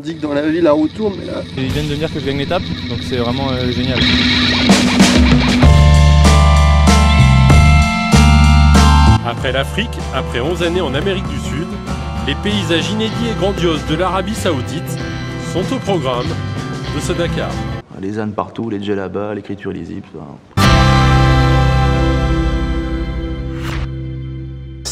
dit dans la ville, là autour mais là... Ils viennent de venir que je gagne l'étape, donc c'est vraiment euh, génial. Après l'Afrique, après 11 années en Amérique du Sud, les paysages inédits et grandioses de l'Arabie Saoudite sont au programme de ce Dakar. Les ânes partout, les djellabas, l'écriture lisible,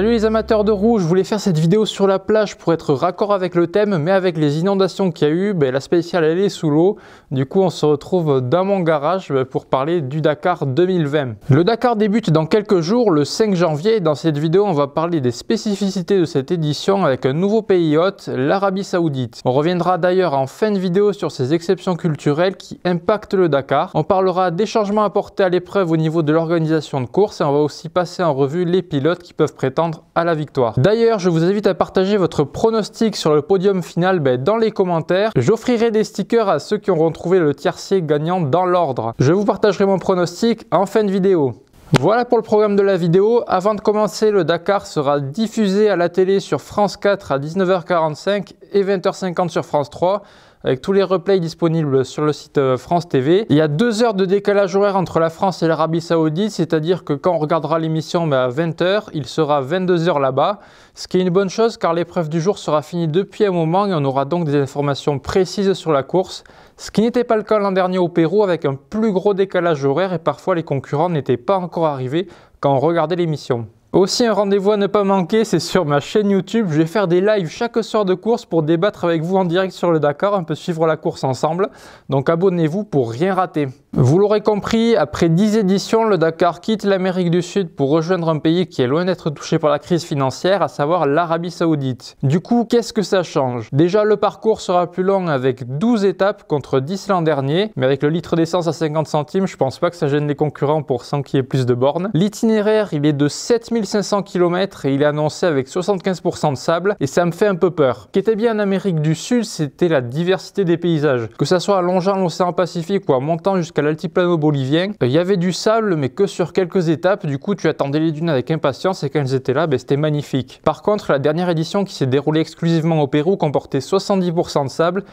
Salut les amateurs de rouge, je voulais faire cette vidéo sur la plage pour être raccord avec le thème, mais avec les inondations qu'il y a eu, ben, la spéciale est sous l'eau. Du coup, on se retrouve dans mon garage ben, pour parler du Dakar 2020. Le Dakar débute dans quelques jours, le 5 janvier. Dans cette vidéo, on va parler des spécificités de cette édition avec un nouveau pays hôte, l'Arabie Saoudite. On reviendra d'ailleurs en fin de vidéo sur ces exceptions culturelles qui impactent le Dakar. On parlera des changements apportés à l'épreuve au niveau de l'organisation de course et on va aussi passer en revue les pilotes qui peuvent prétendre à la victoire. D'ailleurs, je vous invite à partager votre pronostic sur le podium final ben, dans les commentaires. J'offrirai des stickers à ceux qui auront trouvé le tiercier gagnant dans l'ordre. Je vous partagerai mon pronostic en fin de vidéo. Voilà pour le programme de la vidéo. Avant de commencer, le Dakar sera diffusé à la télé sur France 4 à 19h45 et 20h50 sur France 3 avec tous les replays disponibles sur le site euh, France TV. Il y a deux heures de décalage horaire entre la France et l'Arabie Saoudite, c'est-à-dire que quand on regardera l'émission à 20h, il sera 22h là-bas, ce qui est une bonne chose car l'épreuve du jour sera finie depuis un moment et on aura donc des informations précises sur la course, ce qui n'était pas le cas l'an dernier au Pérou avec un plus gros décalage horaire et parfois les concurrents n'étaient pas encore arrivés quand on regardait l'émission. Aussi un rendez-vous à ne pas manquer, c'est sur ma chaîne YouTube. Je vais faire des lives chaque soir de course pour débattre avec vous en direct sur le Dakar, On peut suivre la course ensemble. Donc abonnez-vous pour rien rater. Vous l'aurez compris, après 10 éditions, le Dakar quitte l'Amérique du Sud pour rejoindre un pays qui est loin d'être touché par la crise financière, à savoir l'Arabie Saoudite. Du coup, qu'est-ce que ça change Déjà, le parcours sera plus long avec 12 étapes contre 10 l'an dernier, mais avec le litre d'essence à 50 centimes, je pense pas que ça gêne les concurrents pour 100 qu'il y ait plus de bornes. L'itinéraire, il est de 7500 km et il est annoncé avec 75% de sable, et ça me fait un peu peur. Ce qui était bien en Amérique du Sud, c'était la diversité des paysages. Que ça soit allongeant l'océan Pacifique ou en montant jusqu'à l'altiplano bolivien. Ben, il y avait du sable, mais que sur quelques étapes. Du coup, tu attendais les dunes avec impatience et quand elles étaient là, ben, c'était magnifique. Par contre, la dernière édition qui s'est déroulée exclusivement au Pérou comportait 70% de sable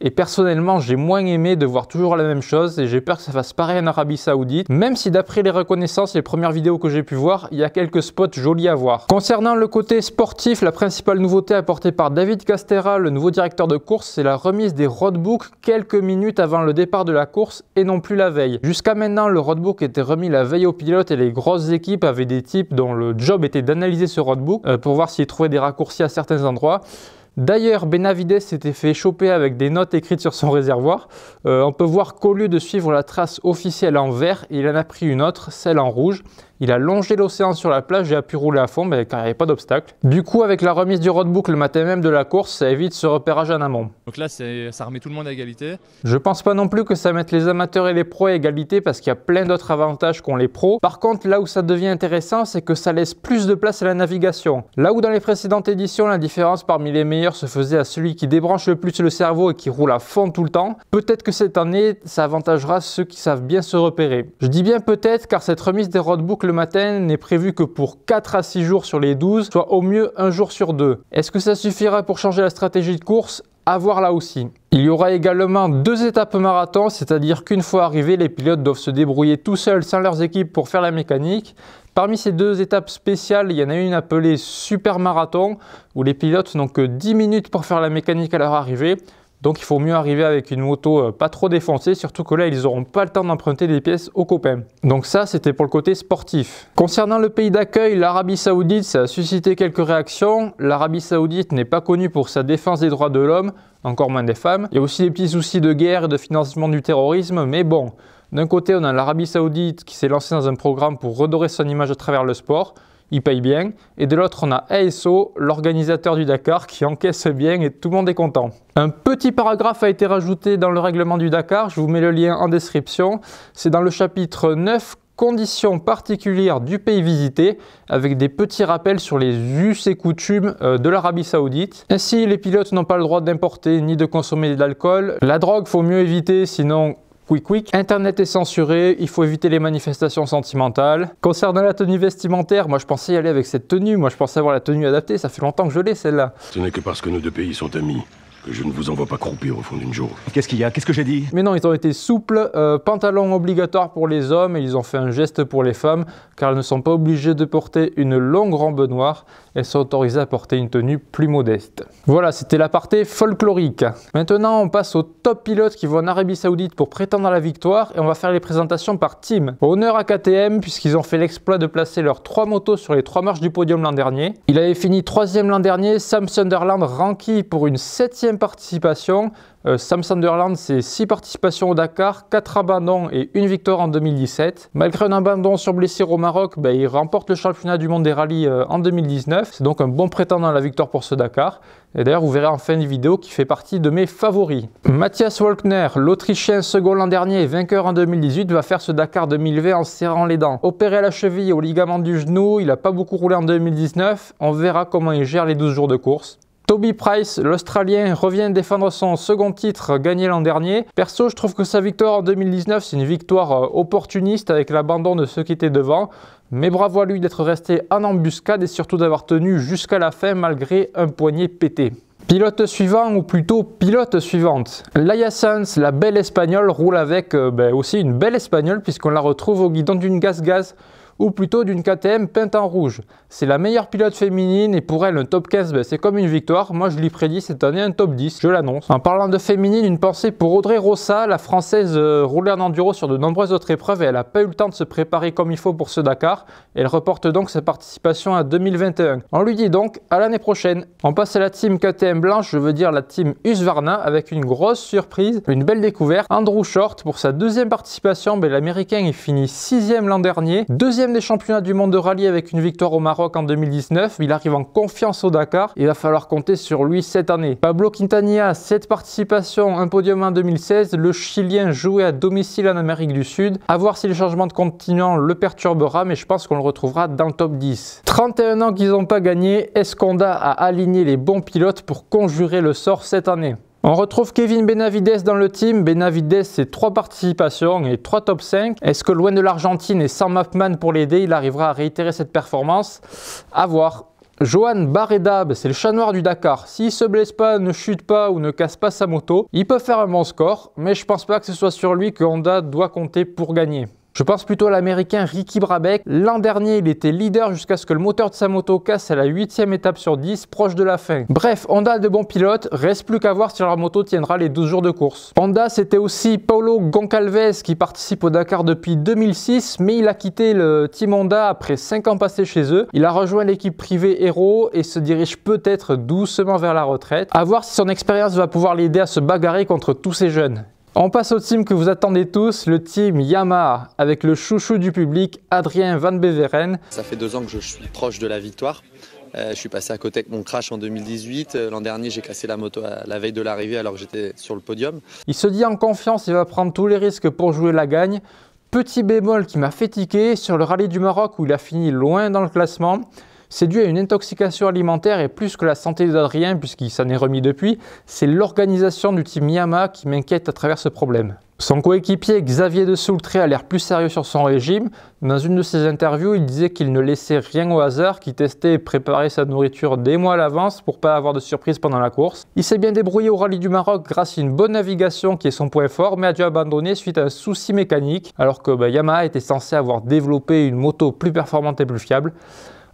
et personnellement, j'ai moins aimé de voir toujours la même chose et j'ai peur que ça fasse pareil en Arabie Saoudite, même si d'après les reconnaissances et les premières vidéos que j'ai pu voir, il y a quelques spots jolis à voir. Concernant le côté sportif, la principale nouveauté apportée par David Castera, le nouveau directeur de course, c'est la remise des roadbooks quelques minutes avant le départ de la course et non plus la veille. Jusqu'à maintenant, le roadbook était remis la veille aux pilotes et les grosses équipes avaient des types dont le job était d'analyser ce roadbook euh, pour voir s'ils trouvaient des raccourcis à certains endroits. D'ailleurs, Benavides s'était fait choper avec des notes écrites sur son réservoir. Euh, on peut voir qu'au lieu de suivre la trace officielle en vert, il en a pris une autre, celle en rouge, il a longé l'océan sur la plage et a pu rouler à fond mais il n'y avait pas d'obstacle. Du coup, avec la remise du roadbook le matin même de la course, ça évite ce repérage en amont. Donc là, ça remet tout le monde à égalité. Je pense pas non plus que ça mette les amateurs et les pros à égalité parce qu'il y a plein d'autres avantages qu'ont les pros. Par contre, là où ça devient intéressant, c'est que ça laisse plus de place à la navigation. Là où dans les précédentes éditions, la différence parmi les meilleurs se faisait à celui qui débranche le plus le cerveau et qui roule à fond tout le temps, peut-être que cette année, ça avantagera ceux qui savent bien se repérer. Je dis bien peut-être car cette remise des roadbooks matin n'est prévu que pour 4 à 6 jours sur les 12, soit au mieux un jour sur deux. Est-ce que ça suffira pour changer la stratégie de course à voir là aussi. Il y aura également deux étapes marathon, c'est-à-dire qu'une fois arrivés, les pilotes doivent se débrouiller tout seuls sans leurs équipes pour faire la mécanique. Parmi ces deux étapes spéciales, il y en a une appelée super marathon, où les pilotes n'ont que 10 minutes pour faire la mécanique à leur arrivée, donc il faut mieux arriver avec une moto euh, pas trop défoncée, surtout que là ils n'auront pas le temps d'emprunter des pièces aux copains. Donc ça c'était pour le côté sportif. Concernant le pays d'accueil, l'Arabie Saoudite, ça a suscité quelques réactions. L'Arabie Saoudite n'est pas connue pour sa défense des droits de l'homme, encore moins des femmes. Il y a aussi des petits soucis de guerre et de financement du terrorisme, mais bon. D'un côté on a l'Arabie Saoudite qui s'est lancée dans un programme pour redorer son image à travers le sport il paye bien. Et de l'autre, on a ASO, l'organisateur du Dakar, qui encaisse bien et tout le monde est content. Un petit paragraphe a été rajouté dans le règlement du Dakar, je vous mets le lien en description. C'est dans le chapitre 9, conditions particulières du pays visité, avec des petits rappels sur les us et coutumes euh, de l'Arabie Saoudite. Ainsi, les pilotes n'ont pas le droit d'importer ni de consommer de l'alcool. La drogue, faut mieux éviter, sinon quick quick. Internet est censuré, il faut éviter les manifestations sentimentales. Concernant la tenue vestimentaire, moi je pensais y aller avec cette tenue, moi je pensais avoir la tenue adaptée, ça fait longtemps que je l'ai celle-là. Ce n'est que parce que nos deux pays sont amis je ne vous envoie pas croupir au fond d'une jour. Qu'est-ce qu'il y a Qu'est-ce que j'ai dit Mais non, ils ont été souples, euh, pantalon obligatoire pour les hommes, et ils ont fait un geste pour les femmes, car elles ne sont pas obligées de porter une longue robe noire, elles sont autorisées à porter une tenue plus modeste. Voilà, c'était l'aparté folklorique. Maintenant, on passe aux top pilotes qui vont en Arabie Saoudite pour prétendre à la victoire, et on va faire les présentations par team. Honneur à KTM, puisqu'ils ont fait l'exploit de placer leurs trois motos sur les trois marches du podium l'an dernier. Il avait fini troisième l'an dernier, Sam Sunderland ranky pour une septième participation, participations. Euh, Sam Sunderland, c'est 6 participations au Dakar, 4 abandons et 1 victoire en 2017. Malgré un abandon sur blessure au Maroc, ben, il remporte le championnat du monde des rallyes euh, en 2019. C'est donc un bon prétendant à la victoire pour ce Dakar. Et d'ailleurs, vous verrez en fin de vidéo qui fait partie de mes favoris. Matthias Wolkner, l'Autrichien second l'an dernier, vainqueur en 2018, va faire ce Dakar 2020 en serrant les dents. Opéré à la cheville et au ligament du genou, il n'a pas beaucoup roulé en 2019. On verra comment il gère les 12 jours de course. Toby Price, l'Australien, revient défendre son second titre gagné l'an dernier. Perso, je trouve que sa victoire en 2019, c'est une victoire euh, opportuniste avec l'abandon de ceux qui étaient devant. Mais bravo à lui d'être resté en embuscade et surtout d'avoir tenu jusqu'à la fin malgré un poignet pété. Pilote suivant ou plutôt pilote suivante. Laia la belle espagnole, roule avec euh, ben, aussi une belle espagnole puisqu'on la retrouve au guidon d'une gaz-gaz ou plutôt d'une KTM peinte en rouge. C'est la meilleure pilote féminine et pour elle un top 15 ben, c'est comme une victoire. Moi je lui prédis cette année un top 10, je l'annonce. En parlant de féminine, une pensée pour Audrey Rossa, la française euh, roulée en enduro sur de nombreuses autres épreuves et elle n'a pas eu le temps de se préparer comme il faut pour ce Dakar. Elle reporte donc sa participation à 2021. On lui dit donc à l'année prochaine. On passe à la team KTM blanche, je veux dire la team Husqvarna avec une grosse surprise, une belle découverte. Andrew Short pour sa deuxième participation, Mais ben, l'américain il finit sixième l'an dernier, deuxième des championnats du monde de rallye avec une victoire au Maroc en 2019. Il arrive en confiance au Dakar il va falloir compter sur lui cette année. Pablo Quintanilla, 7 participations, un podium en 2016. Le Chilien jouait à domicile en Amérique du Sud. À voir si le changement de continent le perturbera, mais je pense qu'on le retrouvera dans le top 10. 31 ans qu'ils n'ont pas gagné, Esconda a aligné les bons pilotes pour conjurer le sort cette année. On retrouve Kevin Benavides dans le team. Benavides, c'est 3 participations et 3 top 5. Est-ce que loin de l'Argentine et sans Mapman pour l'aider, il arrivera à réitérer cette performance A voir. Johan Barreda, ben, c'est le chat noir du Dakar. S'il se blesse pas, ne chute pas ou ne casse pas sa moto, il peut faire un bon score, mais je pense pas que ce soit sur lui que Honda doit compter pour gagner. Je pense plutôt à l'américain Ricky Brabec. L'an dernier, il était leader jusqu'à ce que le moteur de sa moto casse à la 8 étape sur 10, proche de la fin. Bref, Honda a de bons pilotes, reste plus qu'à voir si leur moto tiendra les 12 jours de course. Honda, c'était aussi Paulo Goncalves qui participe au Dakar depuis 2006, mais il a quitté le Team Honda après 5 ans passés chez eux. Il a rejoint l'équipe privée Hero et se dirige peut-être doucement vers la retraite. À voir si son expérience va pouvoir l'aider à se bagarrer contre tous ces jeunes. On passe au team que vous attendez tous, le team Yamaha, avec le chouchou du public, Adrien Van Beveren. Ça fait deux ans que je suis proche de la victoire. Euh, je suis passé à côté avec mon crash en 2018. Euh, l'an dernier, j'ai cassé la moto à la veille de l'arrivée alors que j'étais sur le podium. Il se dit en confiance, il va prendre tous les risques pour jouer la gagne. Petit bémol qui m'a fait tiquer sur le rallye du Maroc où il a fini loin dans le classement. C'est dû à une intoxication alimentaire et plus que la santé d'Adrien, puisqu'il s'en est remis depuis, c'est l'organisation du team Yamaha qui m'inquiète à travers ce problème. Son coéquipier Xavier de Soultré a l'air plus sérieux sur son régime. Dans une de ses interviews, il disait qu'il ne laissait rien au hasard, qu'il testait et préparait sa nourriture des mois à l'avance pour pas avoir de surprise pendant la course. Il s'est bien débrouillé au rallye du Maroc grâce à une bonne navigation qui est son point fort, mais a dû abandonner suite à un souci mécanique, alors que bah, Yamaha était censé avoir développé une moto plus performante et plus fiable.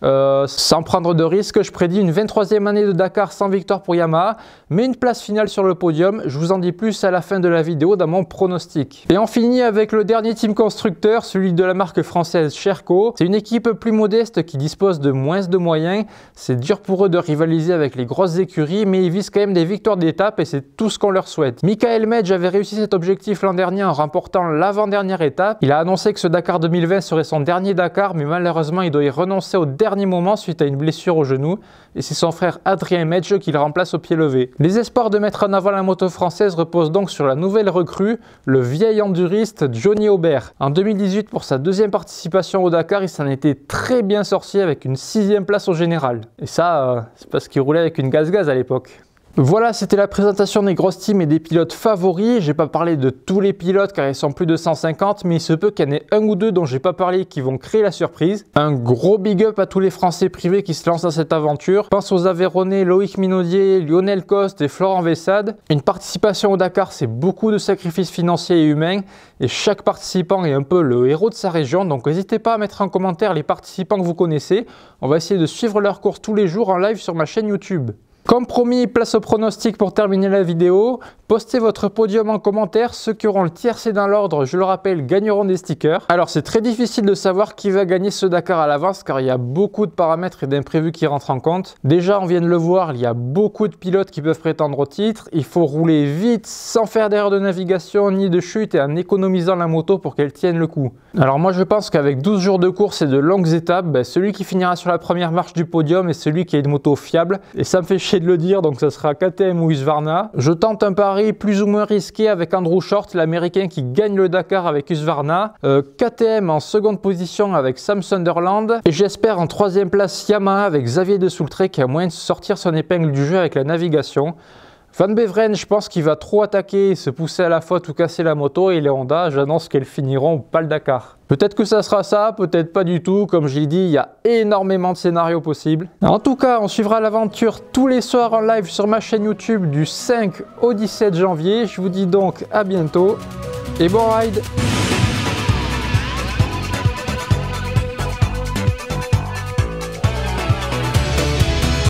Euh, sans prendre de risque, je prédis une 23e année de Dakar sans victoire pour Yamaha, mais une place finale sur le podium. Je vous en dis plus à la fin de la vidéo dans mon pronostic. Et on finit avec le dernier team constructeur, celui de la marque française Sherco. C'est une équipe plus modeste qui dispose de moins de moyens. C'est dur pour eux de rivaliser avec les grosses écuries, mais ils visent quand même des victoires d'étape et c'est tout ce qu'on leur souhaite. Michael Medge avait réussi cet objectif l'an dernier en remportant l'avant-dernière étape. Il a annoncé que ce Dakar 2020 serait son dernier Dakar, mais malheureusement il doit y renoncer au dernier moment suite à une blessure au genou et c'est son frère Adrien Medge qui le remplace au pied levé. Les espoirs de mettre en avant la moto française reposent donc sur la nouvelle recrue, le vieil enduriste Johnny Aubert. En 2018, pour sa deuxième participation au Dakar, il s'en était très bien sorti avec une sixième place au général. Et ça, euh, c'est parce qu'il roulait avec une gaz-gaz à l'époque. Voilà, c'était la présentation des grosses teams et des pilotes favoris. J'ai pas parlé de tous les pilotes car ils sont plus de 150, mais il se peut qu'il y en ait un ou deux dont j'ai pas parlé qui vont créer la surprise. Un gros big up à tous les Français privés qui se lancent dans cette aventure. Pense aux Aveyronnais Loïc Minaudier, Lionel Coste et Florent Vessade. Une participation au Dakar, c'est beaucoup de sacrifices financiers et humains et chaque participant est un peu le héros de sa région. Donc n'hésitez pas à mettre en commentaire les participants que vous connaissez. On va essayer de suivre leur course tous les jours en live sur ma chaîne YouTube. Comme promis, place au pronostic pour terminer la vidéo. Postez votre podium en commentaire. Ceux qui auront le tiercé dans l'ordre, je le rappelle, gagneront des stickers. Alors c'est très difficile de savoir qui va gagner ce Dakar à l'avance car il y a beaucoup de paramètres et d'imprévus qui rentrent en compte. Déjà, on vient de le voir, il y a beaucoup de pilotes qui peuvent prétendre au titre. Il faut rouler vite sans faire d'erreur de navigation ni de chute et en économisant la moto pour qu'elle tienne le coup. Alors moi je pense qu'avec 12 jours de course et de longues étapes, ben, celui qui finira sur la première marche du podium est celui qui a une moto fiable et ça me fait chier de le dire, donc ça sera KTM ou Husqvarna. Je tente un pari plus ou moins risqué avec Andrew Short, l'américain qui gagne le Dakar avec Husqvarna. Euh, KTM en seconde position avec Sam Sunderland. Et j'espère en troisième place Yamaha avec Xavier de Soultré qui a moyen de sortir son épingle du jeu avec la navigation. Van Beveren, je pense qu'il va trop attaquer, se pousser à la faute ou casser la moto et les Honda, j'annonce qu'elles finiront pas le Dakar. Peut-être que ça sera ça, peut-être pas du tout. Comme j'ai dit, il y a énormément de scénarios possibles. En tout cas, on suivra l'aventure tous les soirs en live sur ma chaîne YouTube du 5 au 17 janvier. Je vous dis donc à bientôt et bon ride